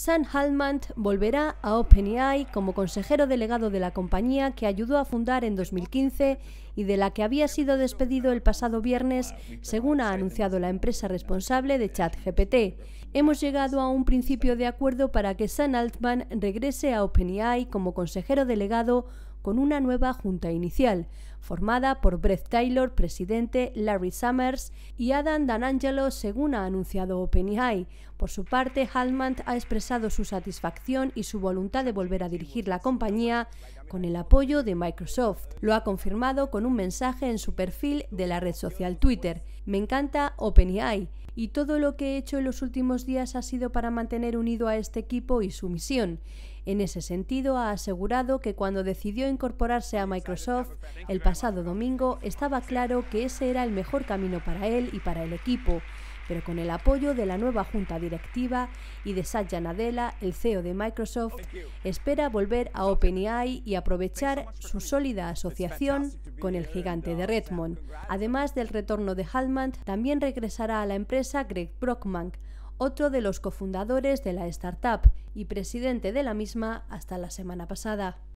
Sam Altman volverá a OpenAI como consejero delegado de la compañía que ayudó a fundar en 2015 y de la que había sido despedido el pasado viernes, ah, según ha anunciado la empresa responsable de ChatGPT. Hemos llegado a un principio de acuerdo para que Sam Altman regrese a OpenAI como consejero delegado con una nueva junta inicial, formada por Brett Taylor, presidente, Larry Summers y Adam Danangelo, según ha anunciado OpenAI. Por su parte, Hallman ha expresado su satisfacción y su voluntad de volver a dirigir la compañía con el apoyo de Microsoft. Lo ha confirmado con un mensaje en su perfil de la red social Twitter. Me encanta OpenAI y todo lo que he hecho en los últimos días ha sido para mantener unido a este equipo y su misión. En ese sentido, ha asegurado que cuando decidió incorporarse a Microsoft el pasado domingo, estaba claro que ese era el mejor camino para él y para el equipo, pero con el apoyo de la nueva junta directiva y de Satya Nadella, el CEO de Microsoft, espera volver a OpenAI y aprovechar su sólida asociación con el gigante de Redmond. Además del retorno de Halmand, también regresará a la empresa Greg Brockman, otro de los cofundadores de la startup y presidente de la misma hasta la semana pasada.